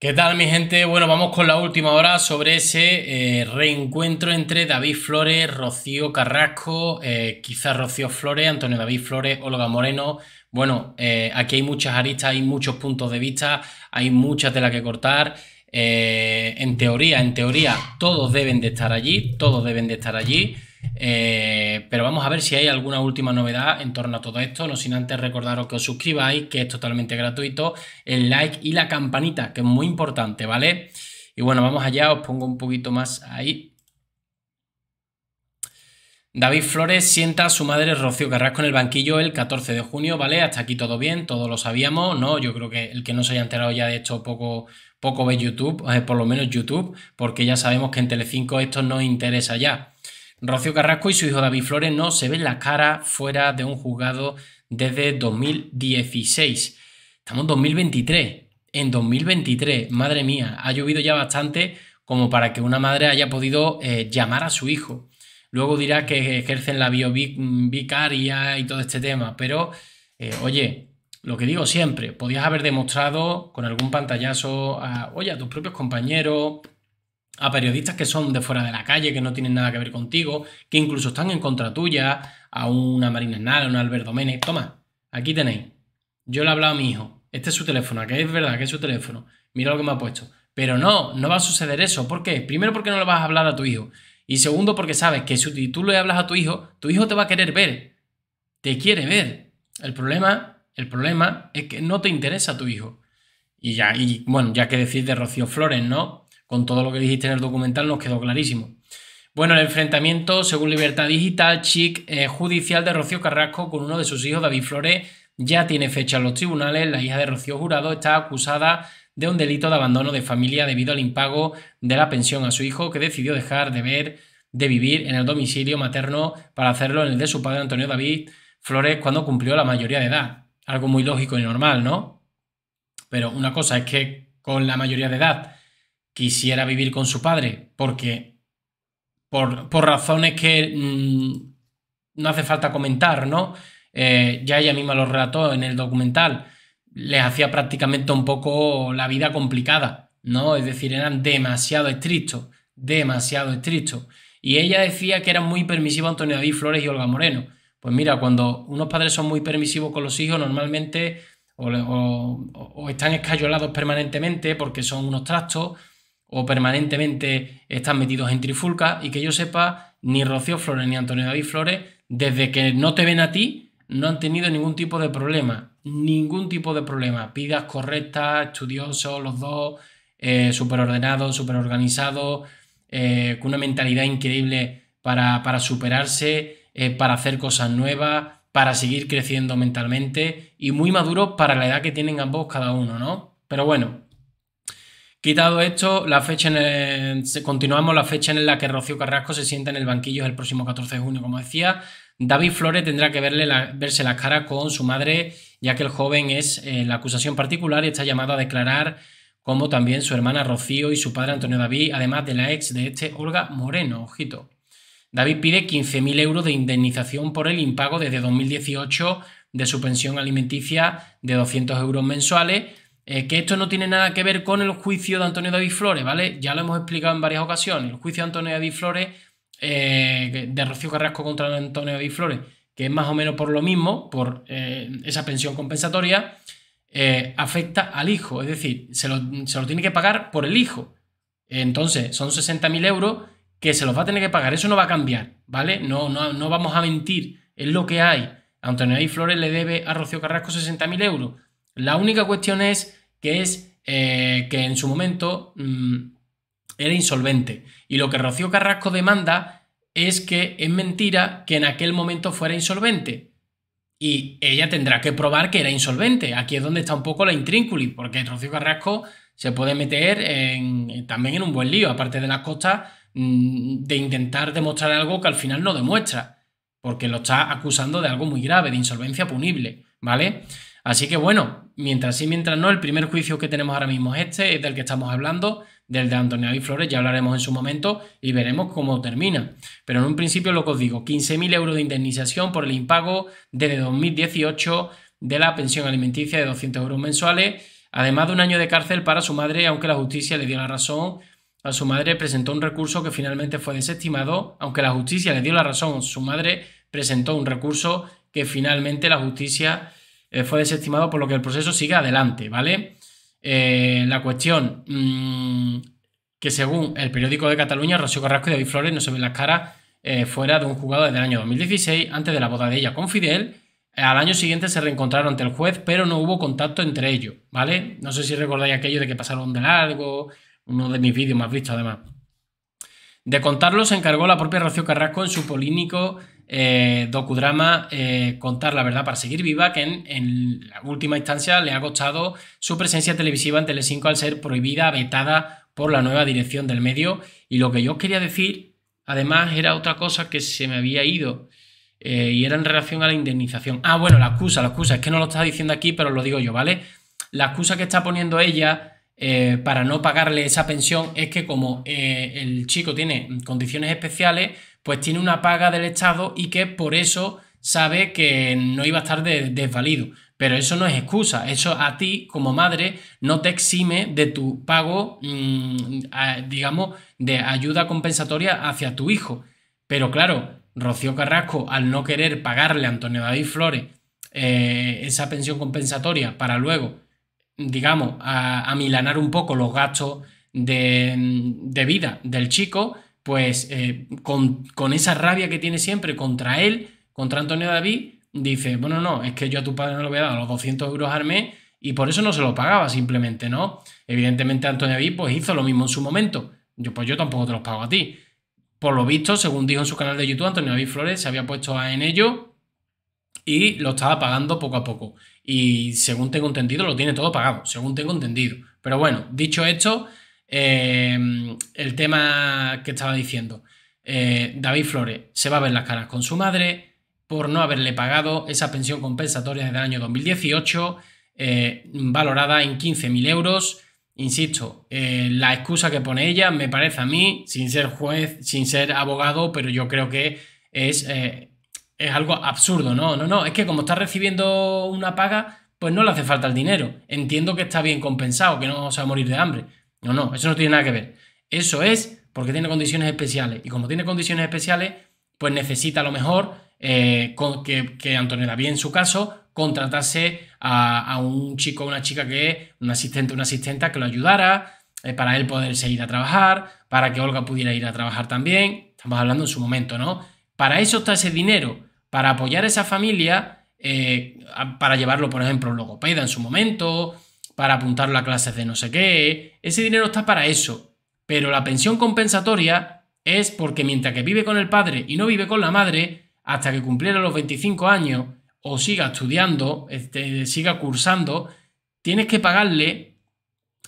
¿Qué tal mi gente? Bueno, vamos con la última hora sobre ese eh, reencuentro entre David Flores, Rocío Carrasco, eh, quizás Rocío Flores, Antonio David Flores, Olga Moreno. Bueno, eh, aquí hay muchas aristas, hay muchos puntos de vista, hay muchas de las que cortar. en teoría, en teoría, todos deben de estar allí, todos deben de estar allí. Eh, pero vamos a ver si hay alguna última novedad en torno a todo esto. No sin antes recordaros que os suscribáis, que es totalmente gratuito, el like y la campanita, que es muy importante, ¿vale? Y bueno, vamos allá, os pongo un poquito más ahí. David Flores sienta a su madre Rocío Carrasco en el banquillo el 14 de junio, ¿vale? Hasta aquí todo bien, todos lo sabíamos, ¿no? Yo creo que el que no se haya enterado ya de esto poco, poco ve YouTube, eh, por lo menos YouTube, porque ya sabemos que en Telecinco esto no interesa ya. Rocío Carrasco y su hijo David Flores no se ven la cara fuera de un juzgado desde 2016. Estamos en 2023. En 2023, madre mía, ha llovido ya bastante como para que una madre haya podido eh, llamar a su hijo. Luego dirá que ejercen la biovicaria y todo este tema, pero eh, oye, lo que digo siempre, podías haber demostrado con algún pantallazo oye, a tus propios compañeros, a periodistas que son de fuera de la calle, que no tienen nada que ver contigo, que incluso están en contra tuya, a una Marina nada a un Alberto Ménez. Toma, aquí tenéis. Yo le he hablado a mi hijo. Este es su teléfono, que es verdad que es su teléfono. Mira lo que me ha puesto. Pero no, no va a suceder eso. ¿Por qué? Primero, porque no le vas a hablar a tu hijo. Y segundo, porque sabes que si tú le hablas a tu hijo, tu hijo te va a querer ver. Te quiere ver. El problema, el problema es que no te interesa a tu hijo. Y ya, y bueno, ya que decís de Rocío Flores, ¿no? Con todo lo que dijiste en el documental nos quedó clarísimo. Bueno, el enfrentamiento, según Libertad Digital, Chic, eh, judicial de Rocío Carrasco con uno de sus hijos, David Flores, ya tiene fecha en los tribunales. La hija de Rocío Jurado está acusada de un delito de abandono de familia debido al impago de la pensión a su hijo, que decidió dejar de ver, de vivir en el domicilio materno para hacerlo en el de su padre Antonio David Flores cuando cumplió la mayoría de edad. Algo muy lógico y normal, ¿no? Pero una cosa es que con la mayoría de edad quisiera vivir con su padre, porque por, razones que mm, no hace falta comentar, ¿no? Eh, ya ella misma lo relató en el documental, les hacía prácticamente un poco la vida complicada, ¿no? Es decir, eran demasiado estrictos, demasiado estrictos. Y ella decía que eran muy permisivos Antonio David Flores y Olga Moreno. Pues mira, cuando unos padres son muy permisivos con los hijos, normalmente o, o están escayolados permanentemente porque son unos trastos, o permanentemente están metidos en trifulca y que yo sepa, ni Rocío Flores ni Antonio David Flores, desde que no te ven a ti, no han tenido ningún tipo de problema. Ningún tipo de problema. Pidas correctas, estudiosos, los dos, eh, súper ordenados, súper organizados, eh, con una mentalidad increíble para, superarse, eh, para hacer cosas nuevas, para seguir creciendo mentalmente y muy maduros para la edad que tienen ambos cada uno, ¿no? Pero bueno, Quitado esto, la fecha en continuamos la fecha en la que Rocío Carrasco se sienta en el banquillo el próximo 14 de junio, como decía. David Flores tendrá que verle la, verse la cara con su madre, ya que el joven es eh, la acusación particular y está llamado a declarar como también su hermana Rocío y su padre Antonio David, además de la ex de este Olga Moreno, ojito. David pide 15.000 euros de indemnización por el impago desde 2018 de su pensión alimenticia de 200 euros mensuales eh, que esto no tiene nada que ver con el juicio de Antonio David Flores, ¿vale? Ya lo hemos explicado en varias ocasiones. El juicio de Antonio David Flores, eh, de Rocío Carrasco contra Antonio David Flores, que es más o menos por lo mismo, por eh, esa pensión compensatoria, afecta al hijo. Es decir, se lo, tiene que pagar por el hijo. Entonces, son 60.000 euros que se los va a tener que pagar. Eso no va a cambiar, ¿vale? No, no, no vamos a mentir. Es lo que hay. Antonio David Flores le debe a Rocío Carrasco 60.000 euros. La única cuestión es que es eh, que en su momento mm, era insolvente. Y lo que Rocío Carrasco demanda es que es mentira que en aquel momento fuera insolvente. Y ella tendrá que probar que era insolvente. Aquí es donde está un poco la intrínculis, porque Rocío Carrasco se puede meter también en un buen lío, aparte de las costas, mm, de intentar demostrar algo que al final no demuestra, porque lo está acusando de algo muy grave, de insolvencia punible, ¿vale? Así que bueno, mientras sí, mientras no, el primer juicio que tenemos ahora mismo es este, es del que estamos hablando, del de Antonio y Flores, ya hablaremos en su momento y veremos cómo termina. Pero en un principio lo que os digo, 15.000 euros de indemnización por el impago desde 2018 de la pensión alimenticia de 200 euros mensuales, además de un año de cárcel para su madre, aunque la justicia le dio la razón. A su madre presentó un recurso que finalmente fue desestimado, aunque la justicia le dio la razón. Su madre presentó un recurso que finalmente la justicia eh, fue desestimado por lo que el proceso sigue adelante, ¿vale? Eh, la cuestión mm, que según el periódico de Cataluña, Rocío Carrasco y David Flores no se ven las caras eh, fuera de un jugador desde el año 2016, antes de la boda de ella con Fidel. Al año siguiente se reencontraron ante el juez, pero no hubo contacto entre ellos, ¿vale? No sé si recordáis aquello de que pasaron de largo, uno de mis vídeos más vistos además. De contarlo se encargó la propia Rocío Carrasco en su polínico eh, docudrama eh, Contar la verdad para seguir viva, que en, la última instancia le ha costado su presencia televisiva en Telecinco al ser prohibida, vetada por la nueva dirección del medio. Y lo que yo quería decir, además, era otra cosa que se me había ido. Eh, y era en relación a la indemnización. Ah, bueno, la excusa, la excusa, es que no lo está diciendo aquí, pero lo digo yo, ¿vale? La excusa que está poniendo ella para no pagarle esa pensión es que como el chico tiene condiciones especiales, pues tiene una paga del Estado y que por eso sabe que no iba a estar desvalido. Pero eso no es excusa, eso a ti como madre no te exime de tu pago, mm, digamos, de ayuda compensatoria hacia tu hijo. Pero claro, Rocío Carrasco, al no querer pagarle a Antonio David Flores eh, esa pensión compensatoria para luego, digamos, amilanar un poco los gastos de, de vida del chico, pues eh, con, esa rabia que tiene siempre contra él, contra Antonio David, dice, bueno, no, es que yo a tu padre no le voy a dar los 200 euros al mes y por eso no se lo pagaba simplemente, ¿no? Evidentemente Antonio David pues hizo lo mismo en su momento. Yo pues yo tampoco te los pago a ti. Por lo visto, según dijo en su canal de YouTube, Antonio David Flores se había puesto en ello y lo estaba pagando poco a poco. Y según tengo entendido, lo tiene todo pagado, según tengo entendido. Pero bueno, dicho esto, Em, el tema que estaba diciendo. Eh, David Flores se va a ver las caras con su madre por no haberle pagado esa pensión compensatoria desde el año 2018, eh, valorada en 15.000 euros. Insisto, eh, la excusa que pone ella me parece a mí, sin ser juez, sin ser abogado, pero yo creo que es, es algo absurdo. No, no, no, es que como está recibiendo una paga, pues no le hace falta el dinero. Entiendo que está bien compensado, que no se va a morir de hambre no, no, eso no tiene nada que ver. Eso es porque tiene condiciones especiales. Y como tiene condiciones especiales, pues necesita a lo mejor eh, que, que Antonio en su caso, contratase a, un chico o una chica que, es un asistente una asistenta que lo ayudara, eh, para él poderse ir a trabajar, para que Olga pudiera ir a trabajar también. Estamos hablando en su momento, ¿no? Para eso está ese dinero, para apoyar a esa familia, eh, para llevarlo, por ejemplo, a logopeda en su momento, para apuntarlo a clases de no sé qué. Ese dinero está para eso. Pero la pensión compensatoria es porque mientras que vive con el padre y no vive con la madre, hasta que cumpliera los 25 años o siga estudiando, este, siga cursando, tienes que pagarle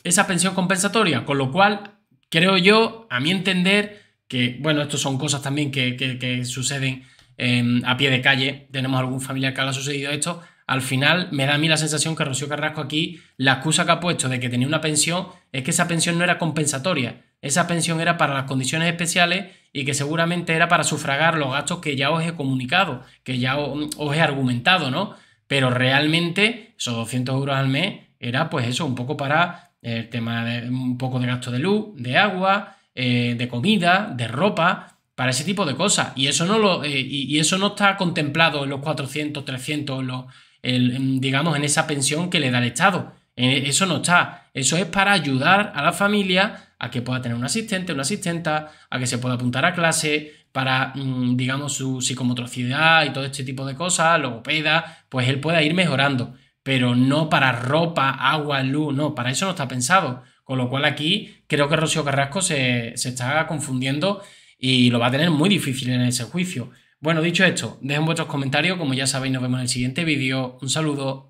esa pensión compensatoria. Con lo cual, creo yo, a mi entender, que, bueno, esto son cosas también que, que, suceden em, a pie de calle. Tenemos algún familiar que ha sucedido esto al final me da a mí la sensación que Rocío Carrasco aquí, la excusa que ha puesto de que tenía una pensión es que esa pensión no era compensatoria, esa pensión era para las condiciones especiales y que seguramente era para sufragar los gastos que ya os he comunicado, que ya os he argumentado, ¿no? Pero realmente esos 200 euros al mes era pues eso, un poco para eh, el tema de un poco de gasto de luz, de agua, eh, de comida, de ropa, para ese tipo de cosas. Y eso no, lo, eh, y, y eso no está contemplado en los 400, 300, en los el, digamos, en esa pensión que le da el Estado. Eh, eso no está. Eso es para ayudar a la familia a que pueda tener un asistente, una asistenta, a que se pueda apuntar a clase, para, mm, digamos, su psicomotricidad y todo este tipo de cosas, logopeda, pues él pueda ir mejorando. Pero no para ropa, agua, luz, no, para eso no está pensado. Con lo cual aquí creo que Rocío Carrasco se, se está confundiendo y lo va a tener muy difícil en ese juicio. Bueno, dicho esto, dejen vuestros comentarios, como ya sabéis, nos vemos en el siguiente vídeo. Un saludo.